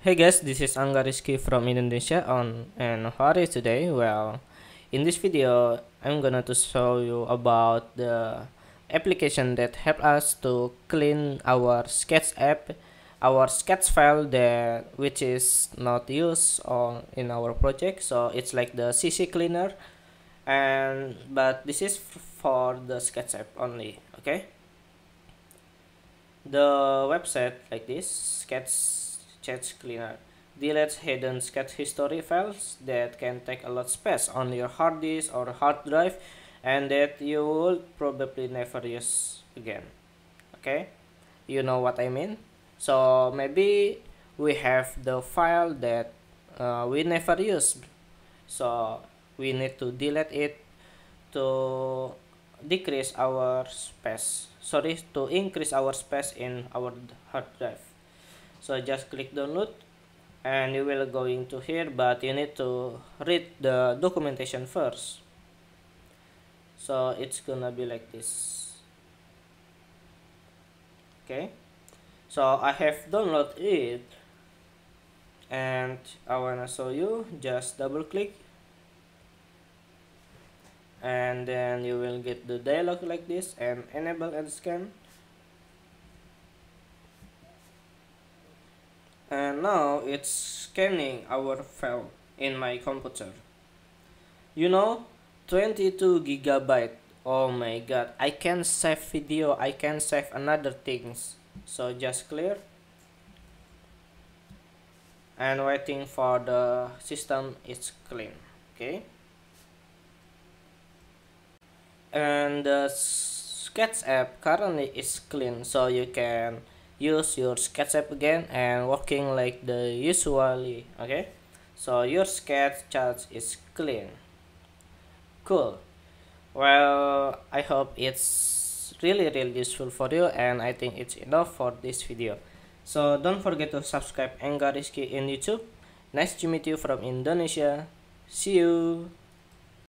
Hey guys, this is Angga Rizky from Indonesia on and how is today? Well, in this video, I'm gonna to show you about the application that help us to clean our sketch app, our sketch file that which is not used on in our project. So it's like the CC cleaner, and but this is for the sketch app only. Okay. The website like this sketch cache cleaner. Deletes hidden cache history files that can take a lot of space on your hard disk or hard drive and that you will probably never use again. Okay, you know what I mean? So maybe we have the file that uh, we never use. So we need to delete it to decrease our space sorry to increase our space in our hard drive so just click download and you will going to here but you need to read the documentation first so it's gonna be like this okay so I have downloaded it and I wanna show you just double click and then you will get the dialog like this and enable and scan now it's scanning our file in my computer. You know, 22 gigabyte. Oh my god, I can save video, I can save another things. So just clear. And waiting for the system is clean, okay? And the sketch app currently is clean, so you can use your SketchUp again and working like the usually okay so your sketch chart is clean cool well I hope it's really really useful for you and I think it's enough for this video so don't forget to subscribe Engariski in YouTube nice to meet you from Indonesia see you